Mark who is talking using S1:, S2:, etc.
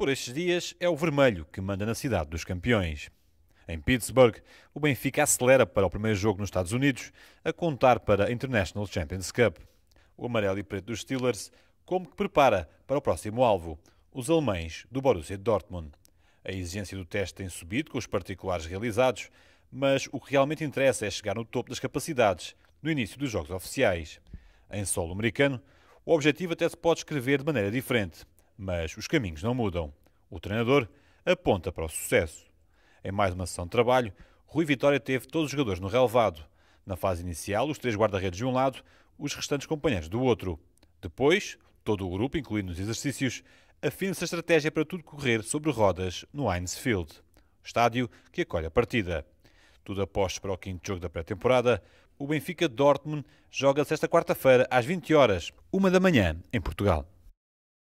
S1: Por estes dias é o vermelho que manda na cidade dos campeões. Em Pittsburgh, o Benfica acelera para o primeiro jogo nos Estados Unidos, a contar para a International Champions Cup. O amarelo e preto dos Steelers como que prepara para o próximo alvo, os alemães do Borussia Dortmund. A exigência do teste tem subido com os particulares realizados, mas o que realmente interessa é chegar no topo das capacidades no início dos jogos oficiais. Em solo americano, o objetivo até se pode escrever de maneira diferente. Mas os caminhos não mudam. O treinador aponta para o sucesso. Em mais uma sessão de trabalho, Rui Vitória teve todos os jogadores no relevado. Na fase inicial, os três guarda-redes de um lado, os restantes companheiros do outro. Depois, todo o grupo, incluindo os exercícios, afina-se a estratégia para tudo correr sobre rodas no Heinz Field, estádio que acolhe a partida. Tudo aposto para o quinto jogo da pré-temporada, o Benfica Dortmund joga-se esta quarta-feira às 20 horas,
S2: uma da manhã, em Portugal.